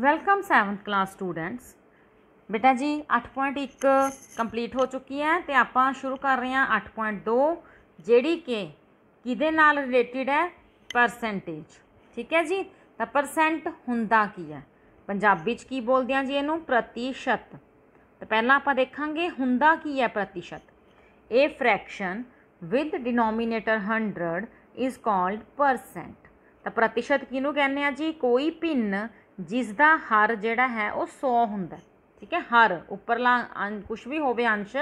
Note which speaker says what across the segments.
Speaker 1: welcome 7th class students ਬੇਟਾ ਜੀ 8.1 complete ਹੋ ਚੁੱਕੀ ਹੈ ਤੇ ਆਪਾਂ ਸ਼ੁਰੂ ਕਰ ਰਹੇ ਹਾਂ 8.2 ਜਿਹੜੀ ਕਿ ਕਿਹਦੇ ਨਾਲ ਰਿਲੇਟਡ ਹੈ ਪਰਸੈਂਟੇਜ ਠੀਕ ਹੈ ਜੀ ਤਾਂ ਪਰਸੈਂਟ ਹੁੰਦਾ ਕੀ ਹੈ ਪੰਜਾਬੀ ਚ ਕੀ ਬੋਲਦੇ ਆ ਜੀ ਇਹਨੂੰ ਪ੍ਰਤੀਸ਼ਤ ਤਾਂ ਪਹਿਲਾਂ ਆਪਾਂ ਦੇਖਾਂਗੇ ਹੁੰਦਾ ਕੀ ਹੈ ਪ੍ਰਤੀਸ਼ਤ ਇਹ fraction with denominator 100 is called percent ਤਾਂ ਪ੍ਰਤੀਸ਼ਤ ਕਿਹਨੂੰ ਕਹਿੰਦੇ ਆ ਜੀ ਕੋਈ ਭਿੰਨ ਜਿਸ ਦਾ ਹਰ ਜਿਹੜਾ ਹੈ ਉਹ 100 ਹੁੰਦਾ ਠੀਕ ਹੈ ਹਰ ਉੱਪਰਲਾ ਕੁਝ ਵੀ ਹੋਵੇ ਅੰਸ਼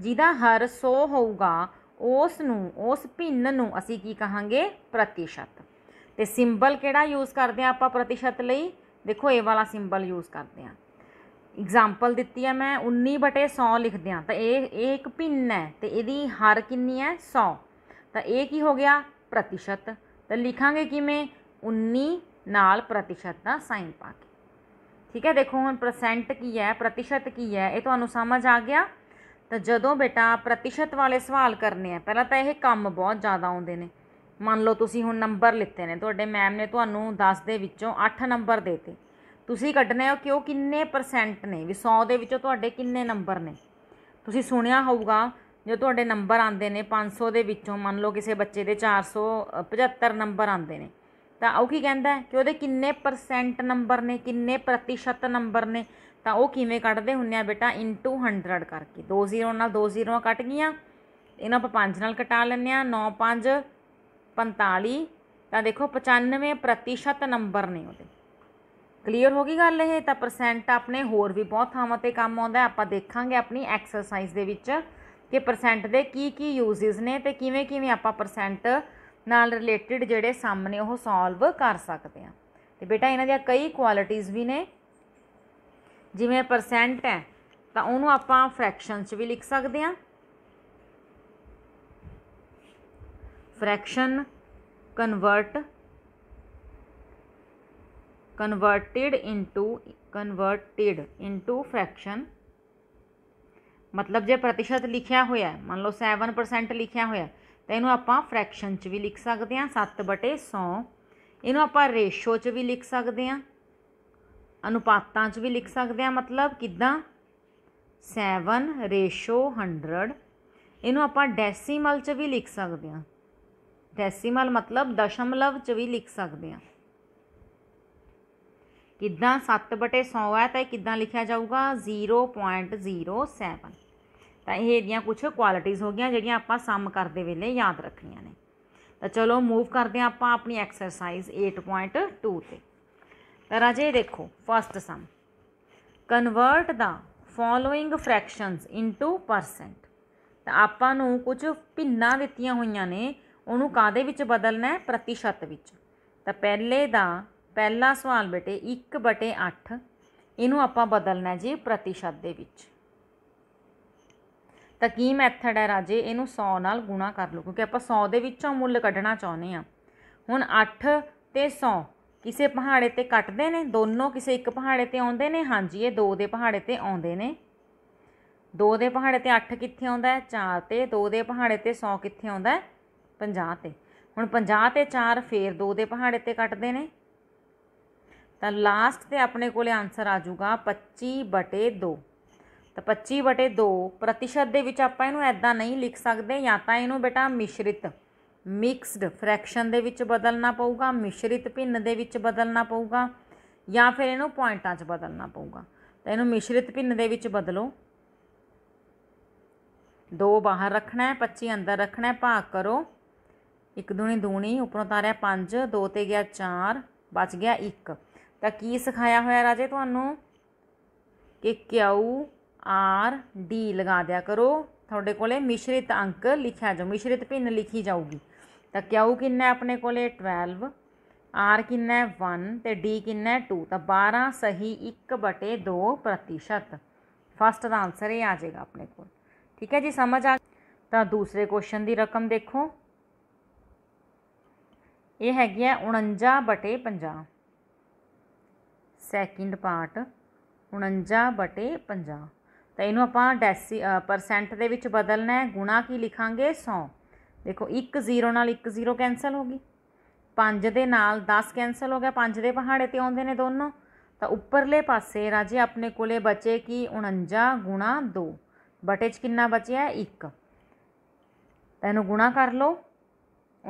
Speaker 1: ਜਿਹਦਾ ਹਰ 100 ਹੋਊਗਾ ਉਸ ਨੂੰ ਉਸ ਭਿੰਨ ਨੂੰ ਅਸੀਂ ਕੀ ਕਹਾਂਗੇ ਪ੍ਰਤੀਸ਼ਤ ਤੇ ਸਿੰਬਲ ਕਿਹੜਾ ਯੂਜ਼ ਕਰਦੇ ਆ ਆਪਾਂ ਪ੍ਰਤੀਸ਼ਤ ਲਈ ਦੇਖੋ ਇਹ ਵਾਲਾ ਸਿੰਬਲ ਯੂਜ਼ ਕਰਦੇ ਆ ਐਗਜ਼ਾਮਪਲ ਦਿੱਤੀ ਆ ਮੈਂ 19/100 ਲਿਖਦੇ ਆ ਤਾਂ ਇਹ ਇਹ ਇੱਕ ਭਿੰਨ ਹੈ ਤੇ ਇਹਦੀ ਹਰ ਕਿੰਨੀ ਹੈ 100 ਤਾਂ ਇਹ ਕੀ ਹੋ ਗਿਆ ਪ੍ਰਤੀਸ਼ਤ ਤਾਂ ਲਿਖਾਂਗੇ ਕਿਵੇਂ 19 ਨਾਲ ਪ੍ਰਤੀਸ਼ਤ ਦਾ ਸਾਈਨ ਪਾ ਕੇ ਠੀਕ ਹੈ ਦੇਖੋ ਹੁਣ ਪਰਸੈਂਟ ਕੀ ਹੈ ਪ੍ਰਤੀਸ਼ਤ ਕੀ ਹੈ ਇਹ ਤੁਹਾਨੂੰ ਸਮਝ ਆ ਗਿਆ ਤਾਂ ਜਦੋਂ ਬੇਟਾ ਪ੍ਰਤੀਸ਼ਤ ਵਾਲੇ ਸਵਾਲ ਕਰਨੇ ਆ ਪਹਿਲਾਂ ਤਾਂ ਇਹ ਕੰਮ ਬਹੁਤ ਜ਼ਿਆਦਾ ਆਉਂਦੇ ਨੇ ਮੰਨ ਲਓ ਤੁਸੀਂ ਹੁਣ ਨੰਬਰ ਲਿੱਤੇ ਨੇ ਤੁਹਾਡੇ ਮੈਮ ਨੇ ਤੁਹਾਨੂੰ 10 ਦੇ ਵਿੱਚੋਂ 8 ਨੰਬਰ ਦੇਤੇ ਤੁਸੀਂ ਕੱਢਨੇ ਹੋ ਕਿ ਉਹ ਕਿੰਨੇ ਪਰਸੈਂਟ ਨੇ ਵੀ 100 ਦੇ ਵਿੱਚੋਂ ਤੁਹਾਡੇ ਕਿੰਨੇ ਨੰਬਰ ਨੇ ਤੁਸੀਂ ਸੁਣਿਆ ਹੋਊਗਾ ਜੇ ਤੁਹਾਡੇ ਨੰਬਰ ਆਉਂਦੇ ਨੇ 500 ਦੇ ਵਿੱਚੋਂ ਮੰਨ ਲਓ ਕਿਸੇ ਬੱਚੇ ਦੇ 475 ਨੰਬਰ ਆਉਂਦੇ ਨੇ ਤਾਂ ਉਹ ਕੀ ਕਹਿੰਦਾ ਕਿ ਉਹਦੇ ਕਿੰਨੇ ਪਰਸੈਂਟ ਨੰਬਰ ਨੇ ਕਿੰਨੇ ਪ੍ਰਤੀਸ਼ਤ ਨੰਬਰ ਨੇ ਤਾਂ ਉਹ ਕਿਵੇਂ ਕੱਢਦੇ ਹੁੰਨੇ ਆ ਬੇਟਾ ਇਨਟੂ 100 ਕਰਕੇ ਦੋ ਜ਼ੀਰੋ ਨਾਲ ਦੋ ਜ਼ੀਰੋਆਂ ਕੱਟ ਗਈਆਂ ਇਹਨਾਂ ਆਪਾਂ 5 ਨਾਲ ਕਟਾ ਲੈਂਦੇ ਆ 9 5 45 ਤਾਂ ਦੇਖੋ 95% ਨੰਬਰ ਨੇ ਉਹਦੇ ਕਲੀਅਰ ਹੋ ਗਈ ਗੱਲ ਇਹ ਤਾਂ ਪਰਸੈਂਟ ਆਪਣੇ ਹੋਰ ਵੀ ਬਹੁਤ ਥਾਵਾਂ ਤੇ ਕੰਮ ਆਉਂਦਾ ਆਪਾਂ ਦੇਖਾਂਗੇ ਆਪਣੀ ਐਕਸਰਸਾਈਜ਼ ਦੇ ਵਿੱਚ ਕਿ ਪਰਸੈਂਟ ਦੇ ਕੀ ਕੀ ਯੂਜ਼ਸ ਨੇ ਤੇ ਕਿਵੇਂ ਕਿਵੇਂ ਆਪਾਂ ਪਰਸੈਂਟ ਨਾਲ ਰਿਲੇਟਡ ਜਿਹੜੇ ਸਾਹਮਣੇ ਉਹ ਸੋਲਵ ਕਰ ਸਕਦੇ ਆ ਤੇ ਬੇਟਾ ਇਹਨਾਂ ਦੀਆਂ ਕਈ ਕੁਆਲਿਟੀਆਂ ਵੀ ਨੇ ਜਿਵੇਂ ਪਰਸੈਂਟ ਹੈ ਤਾਂ ਉਹਨੂੰ ਆਪਾਂ ਫ੍ਰੈਕਸ਼ਨ 'ਚ ਵੀ ਲਿਖ ਸਕਦੇ ਆ fraction convert converted into converted into fraction ਮਤਲਬ ਜੇ ਪ੍ਰਤੀਸ਼ਤ ਲਿਖਿਆ ਹੋਇਆ ਮੰਨ ਲਓ 7% ਲਿਖਿਆ ਹੋਇਆ ਤਾਂ ਇਹਨੂੰ ਆਪਾਂ ਫ੍ਰੈਕਸ਼ਨ 'ਚ ਵੀ ਲਿਖ ਸਕਦੇ ਹਾਂ 7/100 ਇਹਨੂੰ ਆਪਾਂ ਰੇਸ਼ੋ 'ਚ ਵੀ ਲਿਖ ਸਕਦੇ ਹਾਂ ਅਨੁਪਾਤਾਂ 'ਚ ਵੀ ਲਿਖ ਸਕਦੇ ਹਾਂ ਮਤਲਬ ਕਿਦਾਂ 7 ਰੇਸ਼ੋ 100 ਇਹਨੂੰ ਆਪਾਂ ਡੈਸੀਮਲ 'ਚ ਵੀ ਲਿਖ ਸਕਦੇ ਹਾਂ ਡੈਸੀਮਲ ਮਤਲਬ ਦਸ਼ਮਲਵ 'ਚ ਵੀ ਲਿਖ ਸਕਦੇ ਹਾਂ ਕਿਦਾਂ 7/100 ਹੈ ਤਾਂ ਇਹ ਕਿਦਾਂ ਲਿਖਿਆ ਜਾਊਗਾ 0.07 ਤਾਂ ਇਹ ਇਹਦੀਆਂ ਕੁਝ ਕੁਆਲਿਟੀਆਂ ਹੋ ਗਈਆਂ ਜਿਹੜੀਆਂ ਆਪਾਂ ਸਮ ਕਰਦੇ ਵੇਲੇ ਯਾਦ ਰੱਖਣੀਆਂ ਨੇ ਤਾਂ ਚਲੋ ਮੂਵ ਕਰਦੇ ਆ ਆਪਾਂ ਆਪਣੀ ਐਕਸਰਸਾਈਜ਼ 8.2 ਤੇ ਤਾਂ ਰਾਜੇ ਦੇਖੋ first sum convert the following fractions into percent ਤਾਂ ਆਪਾਂ ਨੂੰ ਕੁਝ ਭਿੰਨਾਂ ਦਿੱਤੀਆਂ ਹੋਈਆਂ ਨੇ ਉਹਨੂੰ ਕਾਦੇ ਵਿੱਚ ਬਦਲਣਾ ਹੈ ਪ੍ਰਤੀਸ਼ਤ ਵਿੱਚ ਤਾਂ ਪਹਿਲੇ ਦਾ ਪਹਿਲਾ ਸਵਾਲ ਬੇਟੇ 1/8 ਇਹਨੂੰ ਆਪਾਂ ਬਦਲਣਾ ਜੀ ਪ੍ਰਤੀਸ਼ਤ ਦੇ ਵਿੱਚ ਤਾਂ ਕੀ ਮੈਥਡ ਹੈ ਰਾਜੇ ਇਹਨੂੰ 100 ਨਾਲ ਗੁਣਾ ਕਰ ਲਓ ਕਿਉਂਕਿ ਆਪਾਂ 100 ਦੇ ਵਿੱਚੋਂ ਮੁੱਲ ਕੱਢਣਾ ਚਾਹੁੰਦੇ ਆ ਹੁਣ 8 ਤੇ 100 ਕਿਸੇ ਪਹਾੜੇ ਤੇ ਕੱਟਦੇ ਨੇ ਦੋਨੋਂ ਕਿਸੇ ਇੱਕ ਪਹਾੜੇ ਤੇ ਆਉਂਦੇ ਨੇ ਹਾਂਜੀ ਇਹ 2 ਦੇ ਪਹਾੜੇ ਤੇ ਆਉਂਦੇ ਨੇ 2 ਦੇ ਪਹਾੜੇ ਤੇ 8 ਕਿੱਥੇ ਆਉਂਦਾ ਹੈ 4 ਤੇ 2 ਦੇ ਪਹਾੜੇ ਤੇ 100 ਕਿੱਥੇ ਆਉਂਦਾ ਹੈ 50 ਤੇ ਹੁਣ 50 ਤੇ 4 ਫੇਰ 2 ਦੇ ਪਹਾੜੇ ਤੇ ਕੱਟਦੇ ਨੇ ਤਾਂ ਲਾਸਟ ਤੇ ਆਪਣੇ ਕੋਲੇ ਆਨਸਰ ਆ ਜਾਊਗਾ 25 2 ਤਾਂ 25 ਬਟੇ 2 ਪ੍ਰਤੀਸ਼ਤ ਦੇ ਵਿੱਚ ਆਪਾਂ ਇਹਨੂੰ ਐਦਾਂ ਨਹੀਂ ਲਿਖ ਸਕਦੇ ਜਾਂ ਤਾਂ ਇਹਨੂੰ ਬੇਟਾ ਮਿਸ਼ਰਿਤ ਮਿਕਸਡ ਫ੍ਰੈਕਸ਼ਨ ਦੇ ਵਿੱਚ ਬਦਲਣਾ ਪਊਗਾ ਮਿਸ਼ਰਿਤ ਭਿੰਨ ਦੇ ਵਿੱਚ ਬਦਲਣਾ ਪਊਗਾ ਜਾਂ ਫਿਰ ਇਹਨੂੰ ਪੁਆਇੰਟਾਂ 'ਚ ਬਦਲਣਾ ਪਊਗਾ ਤਾਂ ਇਹਨੂੰ ਮਿਸ਼ਰਿਤ ਭਿੰਨ ਦੇ ਵਿੱਚ ਬਦਲੋ 2 ਬਾਹਰ ਰੱਖਣਾ ਹੈ 25 ਅੰਦਰ ਰੱਖਣਾ ਹੈ ਭਾਗ ਕਰੋ 1 ਦੂਣੀ ਦੂਣੀ ਉੱਪਰੋਂ ਤਾਰਿਆ 5 2 ਤੇ ਗਿਆ 4 ਬਚ ਗਿਆ 1 ਤਾਂ ਕੀ ਸਿਖਾਇਆ ਹੋਇਆ ਰਾਜੇ ਤੁਹਾਨੂੰ ਕਿ ਕਿਉ ਆਰ ਡੀ ਲਗਾ ਦਿਆ ਕਰੋ ਤੁਹਾਡੇ ਕੋਲੇ ਮਿਸ਼ਰਿਤ ਅੰਕ ਲਿਖਿਆ ਜਾਉ ਮਿਸ਼ਰਿਤ ਭਿੰਨ ਲਿਖੀ ਜਾਊਗੀ ਤਾਂ ਕਿਉ ਕਿੰਨਾ ਆਪਣੇ ਕੋਲੇ 12 ਆਰ ਕਿੰਨਾ ਹੈ 1 ਤੇ ਡੀ ਕਿੰਨਾ ਹੈ 2 ਤਾਂ 12 ਸਹੀ 1/2% ਫਸਟ ਦਾ ਆਨਸਰ ਇਹ ਆ ਜਾਏਗਾ ਆਪਣੇ ਕੋਲ ਠੀਕ ਹੈ ਜੀ ਸਮਝ ਆ ਤਾਂ ਦੂਸਰੇ ਕੁਐਸਚਨ ਦੀ ਰਕਮ ਦੇਖੋ ਇਹ ਹੈਗੀ ਹੈ 49/50 ਸੈਕਿੰਡ ਪਾਰਟ 49/50 ਤਾਂ ਇਹਨੂੰ ਆਪਾਂ ਡੈਸੀ ਪਰਸੈਂਟ ਦੇ ਵਿੱਚ ਬਦਲਣਾ ਹੈ ਗੁਣਾ ਕੀ ਲਿਖਾਂਗੇ 100 ਦੇਖੋ 1 0 ਨਾਲ 1 0 ਕੈਨਸਲ ਹੋ ਗਈ 5 ਦੇ ਨਾਲ 10 ਕੈਨਸਲ ਹੋ ਗਿਆ 5 ਦੇ ਪਹਾੜੇ ਤੇ ਆਉਂਦੇ ਨੇ ਦੋਨੋਂ ਤਾਂ ਉੱਪਰਲੇ ਪਾਸੇ ਰਾਜੇ ਆਪਣੇ ਕੋਲੇ ਬਚੇ ਕੀ 49 ਗੁਣਾ 2 ਬਟੇ ਚ ਕਿੰਨਾ ਬਚਿਆ 1 ਤਾਂ ਇਹਨੂੰ ਗੁਣਾ ਕਰ ਲਓ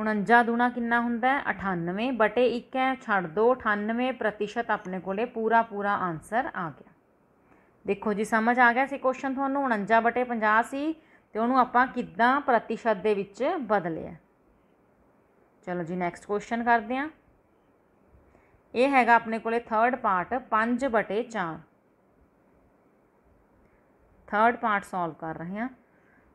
Speaker 1: 49 ਦੁਣਾ ਕਿੰਨਾ ਹੁੰਦਾ ਹੈ 98 ਬਟੇ 1 ਹੈ ਛੱਡ ਦੋ 98% ਆਪਣੇ ਕੋਲੇ ਪੂਰਾ ਪੂਰਾ ਆਨਸਰ ਆ ਗਿਆ ਦੇਖੋ ਜੀ ਸਮਝ ਆ ਗਿਆ ਸੀ ਕੁਐਸਚਨ ਤੁਹਾਨੂੰ 49/50 ਸੀ ਤੇ ਉਹਨੂੰ ਆਪਾਂ ਕਿੱਦਾਂ ਪ੍ਰਤੀਸ਼ਤ ਦੇ ਵਿੱਚ ਬਦਲਿਆ ਚਲੋ ਜੀ ਨੈਕਸਟ ਕੁਐਸਚਨ ਕਰਦੇ ਆ ਇਹ ਹੈਗਾ ਆਪਣੇ ਕੋਲੇ 3rd part 5/4 3rd part solve ਕਰ ਰਹੇ ਆ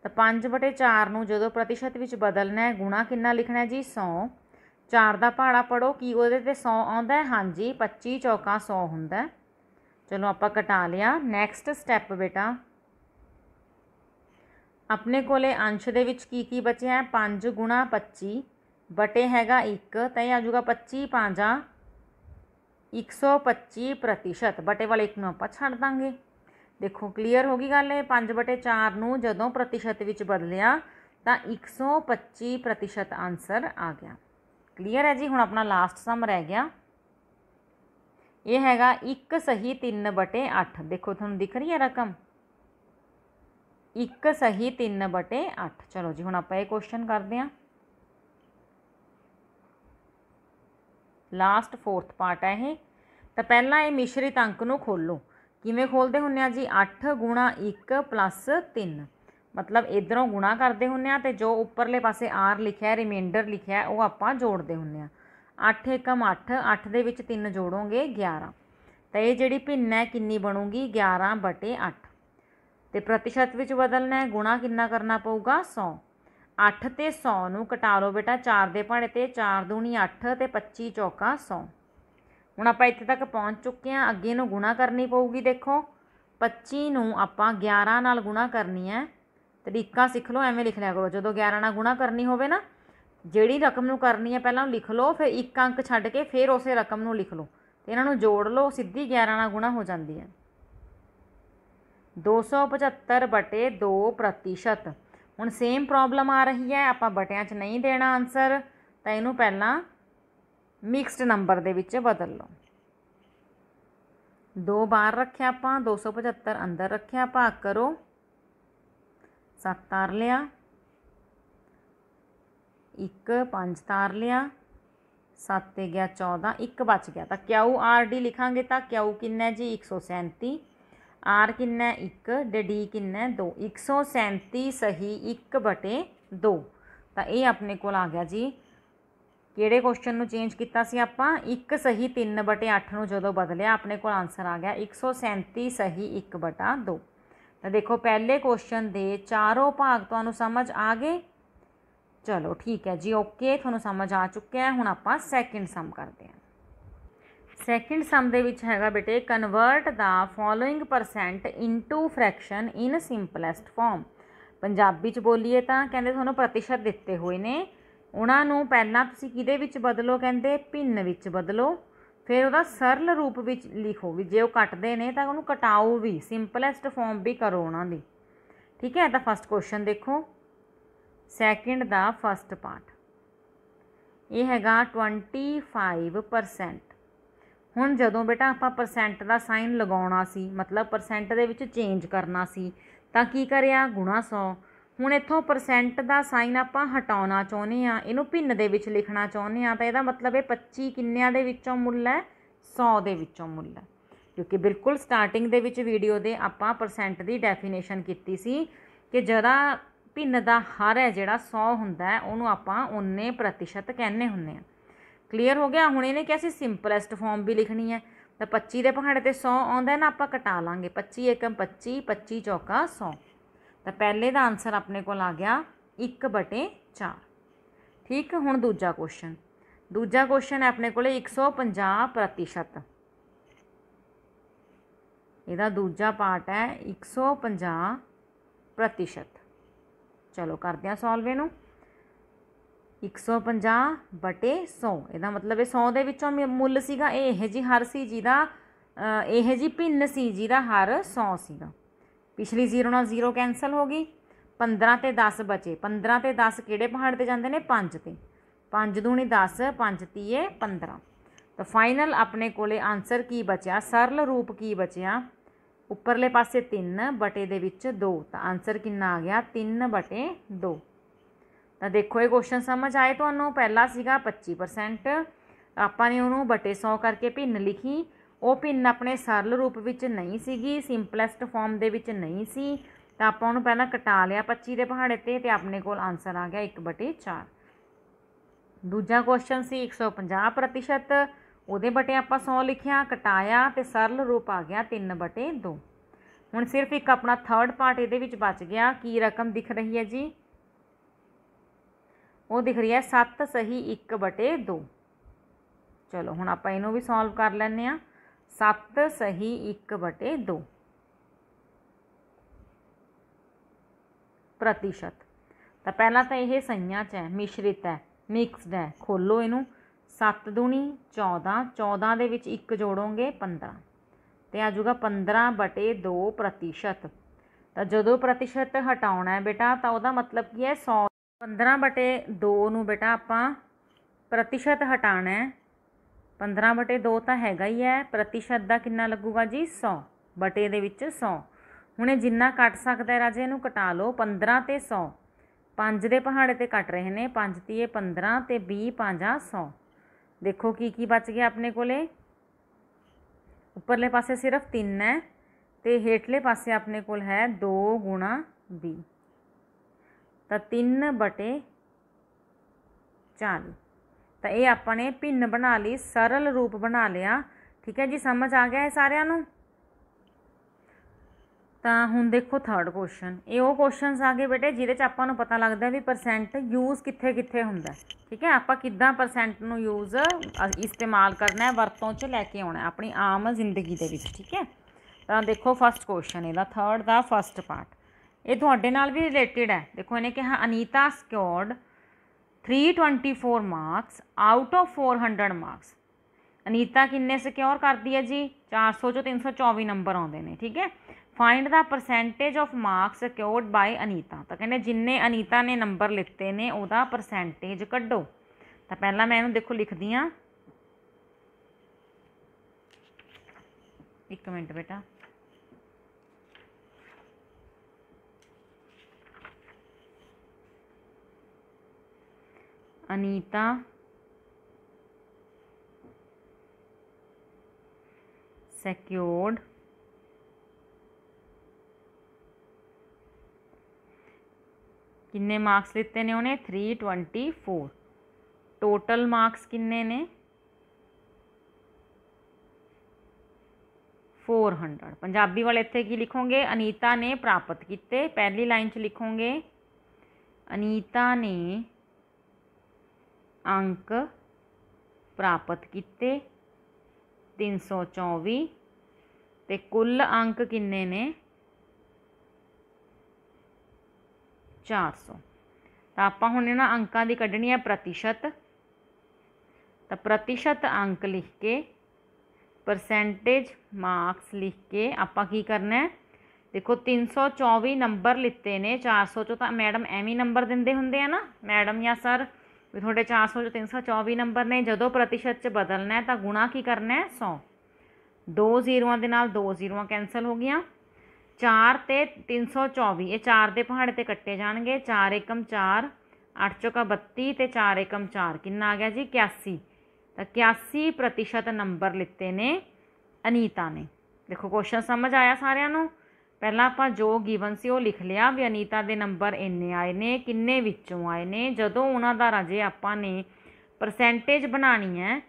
Speaker 1: ਤਾਂ 5/4 ਨੂੰ ਜਦੋਂ ਪ੍ਰਤੀਸ਼ਤ ਵਿੱਚ ਬਦਲਣਾ ਹੈ ਗੁਣਾ ਕਿੰਨਾ ਲਿਖਣਾ ਹੈ ਜੀ 100 4 ਦਾ ਪਹਾੜਾ ਪੜੋ ਕੀ ਉਹਦੇ ਤੇ 100 ਆਉਂਦਾ ਹੈ ਹਾਂਜੀ 25 ਚੌਕਾ 100 ਹੁੰਦਾ ਹੈ ਚਲੋ ਆਪਾਂ ਘਟਾ ਲਿਆ ਨੈਕਸਟ ਸਟੈਪ ਬੇਟਾ ਆਪਣੇ ਕੋਲੇ ਅੰਸ਼ ਦੇ ਵਿੱਚ ਕੀ ਕੀ ਬਚਿਆ ਹੈ 5 25 ਬਟੇ ਹੈਗਾ 1 ਤਾਂ ਇਹ ਆ ਜਾਊਗਾ 25 5 125% ਬਟੇ ਵਾਲੇ ਇੱਕ ਨੂੰ ਆਪਾਂ ਛੱਡ ਦਾਂਗੇ ਦੇਖੋ ਕਲੀਅਰ ਹੋ ਗਈ ਗੱਲ ਇਹ 5 4 ਨੂੰ ਜਦੋਂ ਪ੍ਰਤੀਸ਼ਤ ਵਿੱਚ ਬਦਲਿਆ ਤਾਂ 125% ਆਨਸਰ ਆ ਗਿਆ ਕਲੀਅਰ ਹੈ ਜੀ ਹੁਣ ਆਪਣਾ ਲਾਸਟ ਸਮ ਰਹਿ ਗਿਆ ये हैगा एक सही तीन बटे अठ देखो थोड़ा तो दिख रही है रकम एक सही तीन बटे अठ चलो जी हम आप क्वेश्चन करते हैं लास्ट फोर्थ पार्ट है ये तो पहला ये मिश्रित अंक न खोलो किमें खोलते होंने जी अठ गुणा एक प्लस तीन मतलब इधरों गुणा करते होंने तो जो उपरले पासे आर लिखे रिमेंडर लिखे वह आप जोड़ते होंने 8 ਏਕਮ 8 8 ਦੇ ਵਿੱਚ 3 ਜੋੜੋਗੇ 11 ਤਾਂ ਇਹ ਜਿਹੜੀ ਭਿੰਨ ਹੈ ਕਿੰਨੀ ਬਣੂਗੀ 11 ਬਟੇ 8 ਤੇ ਪ੍ਰਤੀਸ਼ਤ ਵਿੱਚ ਬਦਲਣਾ ਹੈ ਗੁਣਾ ਕਿੰਨਾ ਕਰਨਾ ਪਊਗਾ 100 8 ਤੇ 100 ਨੂੰ ਕਟਾ ਲਓ ਬੇਟਾ 4 ਦੇ ਭਾਣੇ ਤੇ 4 ਦੂਣੀ 8 ਤੇ 25 ਚੌਕਾ 100 ਹੁਣ ਆਪਾਂ ਇੱਥੇ ਤੱਕ ਪਹੁੰਚ ਚੁੱਕੇ ਹਾਂ ਅੱਗੇ ਨੂੰ ਗੁਣਾ ਕਰਨੀ ਪਊਗੀ ਦੇਖੋ 25 ਨੂੰ ਆਪਾਂ 11 ਨਾਲ ਗੁਣਾ ਕਰਨੀ ਹੈ ਤਰੀਕਾ ਸਿੱਖ ਲਓ ਐਵੇਂ ਲਿਖ ਲਿਆ ਕਰੋ ਜਦੋਂ 11 ਨਾਲ ਗੁਣਾ ਕਰਨੀ ਹੋਵੇ ਨਾ ਜਿਹੜੀ ਰਕਮ ਨੂੰ ਕਰਨੀ ਹੈ ਪਹਿਲਾਂ ਲਿਖ ਲਓ ਫਿਰ ਇੱਕ ਅੰਕ ਛੱਡ ਕੇ ਫਿਰ ਉਸੇ ਰਕਮ ਨੂੰ ਲਿਖ ਲਓ ਤੇ ਇਹਨਾਂ ਨੂੰ ਜੋੜ ਲਓ ਸਿੱਧੀ 11 ਨਾਲ ਗੁਣਾ ਹੋ ਜਾਂਦੀ ਹੈ 275 ਬਟੇ 2 ਪ੍ਰਤੀਸ਼ਤ ਹੁਣ ਸੇਮ ਪ੍ਰੋਬਲਮ ਆ ਰਹੀ ਹੈ ਆਪਾਂ ਬਟਿਆਂ 'ਚ ਨਹੀਂ ਦੇਣਾ ਆਨਸਰ ਤਾਂ ਇਹਨੂੰ ਪਹਿਲਾਂ ਮਿਕਸਡ ਨੰਬਰ ਦੇ ਵਿੱਚ ਬਦਲ ਲਓ ਦੋ ਬਾਹਰ ਰੱਖਿਆ ਆਪਾਂ 275 ਅੰਦਰ ਰੱਖਿਆ ਭਾਗ ਕਰੋ 7 ਤਾਰ ਲਿਆ ਇੱਕ 5 ਤਾਰ ਲਿਆ 7 ਤੇ ਗਿਆ 14 ਇੱਕ ਬਚ ਗਿਆ ਤਾਂ ਕਿਊ ਆਰ ਡੀ ਲਿਖਾਂਗੇ ਤਾਂ ਕਿਊ ਕਿੰਨਾ ਜੀ 137 ਆਰ ਕਿੰਨਾ 1 ਤੇ ਡੀ ਕਿੰਨਾ 2 137 ਸਹੀ 1/2 ਤਾਂ ਇਹ ਆਪਣੇ ਕੋਲ ਆ ਗਿਆ ਜੀ ਕਿਹੜੇ ਕੁਐਸਚਨ ਨੂੰ ਚੇਂਜ ਕੀਤਾ ਸੀ ਆਪਾਂ 1 ਸਹੀ 3/8 ਨੂੰ ਜਦੋਂ ਬਦਲਿਆ ਆਪਣੇ ਕੋਲ ਆਨਸਰ ਆ ਗਿਆ 137 ਸਹੀ 1/2 ਤਾਂ ਦੇਖੋ ਪਹਿਲੇ ਕੁਐਸਚਨ ਦੇ ਚਾਰੋਂ ਭਾਗ ਤੁਹਾਨੂੰ ਸਮਝ ਆ ਗਏ ਚਲੋ ਠੀਕ ਹੈ ਜੀ ਓਕੇ ਤੁਹਾਨੂੰ ਸਮਝ ਆ ਚੁੱਕਿਆ ਹੈ ਹੁਣ ਆਪਾਂ ਸੈਕਿੰਡ ਸਮ ਕਰਦੇ ਹਾਂ ਸੈਕਿੰਡ ਸਮ ਦੇ ਵਿੱਚ ਹੈਗਾ ਬੇਟੇ convert the following percent into fraction in simplest form Punjabi ਚ ਬੋਲੀਏ ਤਾਂ ਕਹਿੰਦੇ ਤੁਹਾਨੂੰ ਪ੍ਰਤੀਸ਼ਤ ਦਿੱਤੇ ਹੋਏ ਨੇ ਉਹਨਾਂ ਨੂੰ ਪਹਿਲਾਂ ਤੁਸੀਂ ਕਿਹਦੇ ਵਿੱਚ ਬਦਲੋ ਕਹਿੰਦੇ ਭਿੰਨ ਵਿੱਚ ਬਦਲੋ ਫਿਰ ਉਹਦਾ ਸਰਲ ਰੂਪ ਵਿੱਚ ਲਿਖੋ ਵੀ ਜੇ ਉਹ ਕੱਟਦੇ ਨੇ ਤਾਂ ਉਹਨੂੰ ਕਟਾਓ ਵੀ ਸਿੰਪਲੈਸਟ ਫਾਰਮ ਵੀ ਕਰੋ ਉਹਨਾਂ ਦੀ ਠੀਕ ਹੈ ਤਾਂ ਫਸਟ ਕੁਐਸਚਨ ਦੇਖੋ ਸੈਕਿੰਡ ਦਾ ਫਸਟ ਪਾਰਟ ਇਹ ਹੈਗਾ 25% ਹੁਣ ਜਦੋਂ ਬੇਟਾ ਆਪਾਂ ਪਰਸੈਂਟ ਦਾ ਸਾਈਨ ਲਗਾਉਣਾ ਸੀ ਮਤਲਬ ਪਰਸੈਂਟ ਦੇ ਵਿੱਚ ਚੇਂਜ ਕਰਨਾ ਸੀ ਤਾਂ ਕੀ ਕਰਿਆ ਗੁਣਾ 100 ਹੁਣ ਇੱਥੋਂ ਪਰਸੈਂਟ ਦਾ ਸਾਈਨ ਆਪਾਂ ਹਟਾਉਣਾ ਚਾਹੁੰਦੇ ਆ ਇਹਨੂੰ ਭਿੰਨ ਦੇ ਵਿੱਚ ਲਿਖਣਾ ਚਾਹੁੰਦੇ ਆ ਤਾਂ ਇਹਦਾ ਮਤਲਬ ਇਹ 25 ਕਿੰਨਿਆਂ ਦੇ ਵਿੱਚੋਂ ਮੁੱਲ ਹੈ 100 ਦੇ ਵਿੱਚੋਂ ਮੁੱਲ ਹੈ ਕਿਉਂਕਿ ਬਿਲਕੁਲ ਸਟਾਰਟਿੰਗ ਦੇ ਵਿੱਚ ਵੀਡੀਓ ਦੇ ਆਪਾਂ ਪਰਸੈਂਟ ਦੀ ਡੈਫੀਨੇਸ਼ਨ ਕੀਤੀ ਸੀ ਕਿ ਜਦਾ ਭਿੰਨ ਦਾ ਹਰ ਹੈ ਜਿਹੜਾ 100 ਹੁੰਦਾ ਹੈ ਉਹਨੂੰ ਆਪਾਂ ਉਨੇ ਪ੍ਰਤੀਸ਼ਤ ਕਹਿੰਦੇ ਹੁੰਨੇ ਆ ਕਲੀਅਰ ਹੋ ਗਿਆ ਹੁਣ ਇਹਨੇ ਕਿਹਾ ਸੀ ਸਿੰਪਲੈਸਟ ਫਾਰਮ ਵੀ ਲਿਖਣੀ ਹੈ ਤਾਂ 25 ਦੇ ਪਹਾੜੇ ਤੇ 100 ਆਉਂਦਾ ਹੈ ਨਾ ਆਪਾਂ ਕਟਾ ਲਾਂਗੇ 25 1 25 25 ਚੌਕਾ 100 ਤਾਂ ਪਹਿਲੇ ਦਾ ਆਨਸਰ ਆਪਣੇ ਕੋਲ ਆ ਗਿਆ 1/4 ਠੀਕ ਹੁਣ ਦੂਜਾ ਕੁਐਸਚਨ ਦੂਜਾ ਕੁਐਸਚਨ ਹੈ ਆਪਣੇ ਕੋਲੇ 150% ਇਹਦਾ ਦੂਜਾ ਪਾਰਟ ਹੈ 150% ਚਲੋ ਕਰਦੇ ਹਾਂ ਸੋਲਵ ਇਹਨੂੰ 150 ਬਟੇ 100 ਇਹਦਾ ਮਤਲਬ ਇਹ 100 ਦੇ ਵਿੱਚੋਂ ਮੁੱਲ ਸੀਗਾ ਇਹ ਇਹ ਜੀ ਹਰ ਸੀ ਜਿਹਦਾ ਇਹ ਜੀ ਭਿੰਨ ਸੀ ਜਿਹਦਾ ਹਰ 100 ਸੀਗਾ ਪਿਛਲੀ 0 ਨਾਲ 0 ਕੈਨਸਲ ਹੋ ਗਈ 15 ਤੇ 10 ਬਚੇ 15 ਤੇ 10 ਕਿਹੜੇ ਪਹਾੜ ਤੇ ਜਾਂਦੇ ਨੇ 5 ਤੇ 5 ਦੂਣੀ 10 5 ਤੀਏ 15 ਤਾਂ ਫਾਈਨਲ ਆਪਣੇ ਕੋਲੇ ਆਨਸਰ ਕੀ ਬਚਿਆ ਸਰਲ ਰੂਪ ਕੀ ਬਚਿਆ ਉੱਪਰਲੇ ਪਾਸੇ 3 ਬਟੇ ਦੇ ਵਿੱਚ 2 ਤਾਂ ਆਨਸਰ ਕਿੰਨਾ ਆ ਗਿਆ 3 ਬਟੇ 2 ਤਾਂ ਦੇਖੋ ਇਹ ਕੁਐਸਚਨ ਸਮਝ ਆਏ ਤੁਹਾਨੂੰ ਪਹਿਲਾ ਸੀਗਾ 25% ਆਪਾਂ ਨੇ ਉਹਨੂੰ ਬਟੇ 100 ਕਰਕੇ ਭਿੰਨ ਲਿਖੀ ਉਹ ਭਿੰਨ ਆਪਣੇ ਸਰਲ ਰੂਪ ਵਿੱਚ ਨਹੀਂ ਸੀਗੀ ਸਿੰਪਲੈਸਟ ਫਾਰਮ ਦੇ ਵਿੱਚ ਨਹੀਂ ਸੀ ਤਾਂ ਆਪਾਂ ਉਹਨੂੰ ਪਹਿਲਾਂ ਕਟਾ ਲਿਆ 25 ਦੇ ਪਹਾੜੇ ਤੇ ਤੇ ਆਪਣੇ ਕੋਲ ਆਨਸਰ ਆ ਗਿਆ 1/4 ਦੂਜਾ ਕੁਐਸਚਨ ਸੀ 150% ਉਹਦੇ ਬਟੇ ਆਪਾਂ 100 ਲਿਖਿਆ ਕਟਾਇਆ ਤੇ ਸਰਲ ਰੂਪ ਆ ਗਿਆ 3 ਬਟੇ 2 ਹੁਣ ਸਿਰਫ ਇੱਕ ਆਪਣਾ ਥਰਡ ਪਾਰਟ ਇਹਦੇ ਵਿੱਚ ਬਚ ਗਿਆ ਕੀ ਰਕਮ ਦਿਖ ਰਹੀ ਹੈ ਜੀ ਉਹ ਦਿਖ ਰਹੀ ਹੈ 7 ਸਹੀ 1 ਬਟੇ 2 ਚਲੋ ਹੁਣ ਆਪਾਂ ਇਹਨੂੰ ਵੀ ਸੋਲਵ ਕਰ ਲੈਨੇ ਆ 7 ਸਹੀ 1 ਬਟੇ 2 ਪ੍ਰਤੀਸ਼ਤ ਤਾਂ ਪਹਿਲਾਂ ਤਾਂ ਇਹ ਸੰਯਾ ਚ ਹੈ ਮਿਸ਼ਰਿਤ ਹੈ ਮਿਕਸਡ ਹੈ ਖੋਲੋ ਇਹਨੂੰ 7 ਦੂਣੀ 14 14 ਦੇ ਵਿੱਚ 1 ਜੋੜੋਗੇ 15 ਤੇ ਆ ਜਾਊਗਾ 15 ਬਟੇ 2 ਪ੍ਰਤੀਸ਼ਤ ਤਾਂ ਜਦੋਂ ਪ੍ਰਤੀਸ਼ਤ ਹਟਾਉਣਾ ਹੈ ਬੇਟਾ ਤਾਂ ਉਹਦਾ ਮਤਲਬ ਕੀ ਹੈ 100 15 ਬਟੇ 2 ਨੂੰ ਬੇਟਾ ਆਪਾਂ ਪ੍ਰਤੀਸ਼ਤ ਹਟਾਣਾ ਹੈ 15 ਬਟੇ 2 ਤਾਂ ਹੈਗਾ ਹੀ ਹੈ ਪ੍ਰਤੀਸ਼ਤ ਦਾ ਕਿੰਨਾ ਲੱਗੂਗਾ ਜੀ 100 ਬਟੇ ਦੇ ਵਿੱਚ 100 ਹੁਣੇ ਜਿੰਨਾ ਕੱਟ ਸਕਦਾ ਹੈ ਰਾਜੇ ਇਹਨੂੰ ਕਟਾ ਲਓ 15 ਤੇ 100 5 ਦੇ ਪਹਾੜੇ ਤੇ ਕੱਟ ਰਹੇ ਨੇ 5 3 15 ਤੇ 20 5 100 ਦੇਖੋ ਕੀ ਕੀ ਬਚ ਗਿਆ ਆਪਣੇ ਕੋਲੇ ਉੱਪਰਲੇ ਪਾਸੇ ਸਿਰਫ 3 ਹੈ ਤੇ ਹੇਠਲੇ ਪਾਸੇ ਆਪਣੇ ਕੋਲ ਹੈ 2 ਗੁਣਾ b ਤਾਂ 3 ਬਟੇ 40 ਤਾਂ ਇਹ ਆਪਾਂ ਨੇ ਭਿੰਨ ਬਣਾ ਲਈ ਸਰਲ ਰੂਪ ਬਣਾ ਲਿਆ ਠੀਕ ਹੈ ਜੀ ਸਮਝ ਆ ਗਿਆ ਹੈ ਸਾਰਿਆਂ ਨੂੰ ਤਾਂ ਹੁਣ ਦੇਖੋ ਥਰਡ ਕੁਐਸਚਨ ਇਹ ਉਹ ਕੁਐਸਚਨਸ ਆ ਗਏ ਬੇਟੇ ਜਿਹਦੇ ਚ ਆਪਾਂ ਨੂੰ ਪਤਾ ਲੱਗਦਾ ਵੀ ਪਰਸੈਂਟ ਯੂਜ਼ ਕਿੱਥੇ ਕਿੱਥੇ ਹੁੰਦਾ ਠੀਕ ਹੈ ਆਪਾਂ ਕਿੱਦਾਂ ਪਰਸੈਂਟ ਨੂੰ ਯੂਜ਼ ਇਸਤੇਮਾਲ ਕਰਨਾ ਹੈ ਵਰਤੋਂ ਚ ਲੈ ਕੇ ਆਉਣਾ ਆਪਣੀ ਆਮ ਜ਼ਿੰਦਗੀ ਦੇ ਵਿੱਚ ਠੀਕ ਹੈ ਤਾਂ ਦੇਖੋ ਫਸਟ ਕੁਐਸਚਨ ਇਹਦਾ ਥਰਡ ਦਾ ਫਸਟ ਪਾਰਟ ਇਹ ਤੁਹਾਡੇ ਨਾਲ ਵੀ ਰਿਲੇਟਡ ਹੈ ਦੇਖੋ ਇਹਨੇ ਕਿਹਾ Anita scored 324 marks out of 400 marks Anita ਕਿੰਨੇ ਸਿਕਿਉਰ ਕਰਦੀ ਹੈ ਜੀ 400 ਚੋਂ 324 ਨੰਬਰ ਆਉਂਦੇ ਨੇ ਠੀਕ ਹੈ find the percentage of marks secured by Anita ਤਾਂ ਕਹਿੰਦੇ ਜਿੰਨੇ ਅਨੀਤਾ ਨੇ ਨੰਬਰ ਲਿੱਤੇ ਨੇ ਉਹਦਾ ਪਰਸੈਂਟੇਜ ਕੱਢੋ ਤਾਂ ਪਹਿਲਾਂ ਮੈਂ ਇਹਨੂੰ ਦੇਖੋ ਲਿਖਦੀ ਆ ਇੱਕ ਮਿੰਟ ਬੇਟਾ ਅਨੀਤਾ secured ਕਿੰਨੇ ਮਾਰਕਸ ਲਿੱਤੇ ਨੇ ਉਹਨੇ 324 ਟੋਟਲ ਮਾਰਕਸ ਕਿੰਨੇ ਨੇ 400 ਪੰਜਾਬੀ ਵਾਲੇ ਇੱਥੇ ਕੀ ਲਿਖੋਗੇ ਅਨੀਤਾ ਨੇ ਪ੍ਰਾਪਤ ਕੀਤੇ ਪਹਿਲੀ ਲਾਈਨ 'ਚ ਲਿਖੋਗੇ ਅਨੀਤਾ ਨੇ ਅੰਕ ਪ੍ਰਾਪਤ ਕੀਤੇ 324 ਤੇ ਕੁੱਲ ਅੰਕ ਕਿੰਨੇ ਨੇ 400 ਤਾਂ ਆਪਾਂ ਹੁਣ ਇਹਨਾਂ ਅੰਕਾਂ ਦੀ ਕੱਢਣੀ ਹੈ ਪ੍ਰਤੀਸ਼ਤ ਤਾਂ ਪ੍ਰਤੀਸ਼ਤ ਅੰਕ ਲਿਖ ਕੇ ਪਰਸੈਂਟੇਜ ਮਾਰਕਸ ਲਿਖ ਕੇ ਆਪਾਂ ਕੀ ਕਰਨਾ ਹੈ ਦੇਖੋ 324 ਨੰਬਰ ਲਿੱਤੇ ਨੇ 400 ਚੋਂ ਤਾਂ ਮੈਡਮ ਐਵੇਂ ਨੰਬਰ ਦਿੰਦੇ ਹੁੰਦੇ ਆ ਨਾ ਮੈਡਮ ਜਾਂ ਸਰ ਵੀ ਤੁਹਾਡੇ 400 ਚੋਂ 324 ਨੰਬਰ ਨੇ ਜਦੋਂ ਪ੍ਰਤੀਸ਼ਤ ਚ ਬਦਲਣਾ ਹੈ ਤਾਂ ਗੁਣਾ ਕੀ ਕਰਨਾ ਹੈ 100 ਦੋ ਜ਼ੀਰੋਆਂ ਦੇ ਨਾਲ ਦੋ ਜ਼ੀਰੋਆਂ ਕੈਨਸਲ ਹੋ ਗਈਆਂ 4 ਤੇ 324 ਇਹ 4 ਦੇ ਪਹਾੜੇ ਤੇ ਕੱਟੇ ਜਾਣਗੇ 4 ਏਕਮ 4 8 4 32 ਤੇ 4 ਏਕਮ 4 ਕਿੰਨਾ ਆ ਗਿਆ ਜੀ 81 ਤਾਂ 81% ਨੰਬਰ ਲਿੱਤੇ ਨੇ ਅਨੀਤਾ ਨੇ ਦੇਖੋ ਕੁਐਸਚਨ ਸਮਝ ਆਇਆ ਸਾਰਿਆਂ ਨੂੰ ਪਹਿਲਾਂ ਆਪਾਂ ਜੋ ਗਿਵਨ ਸੀ ਉਹ ਲਿਖ ਲਿਆ ਵੀ ਅਨੀਤਾ ਦੇ ਨੰਬਰ ਇੰਨੇ ਆਏ ਨੇ ਕਿੰਨੇ ਵਿੱਚੋਂ ਆਏ ਨੇ ਜਦੋਂ ਉਹਨਾਂ ਦਾ ਰਾਜੇ ਆਪਾਂ ਨੇ ਪਰਸੈਂਟੇਜ ਬਣਾਣੀ ਹੈ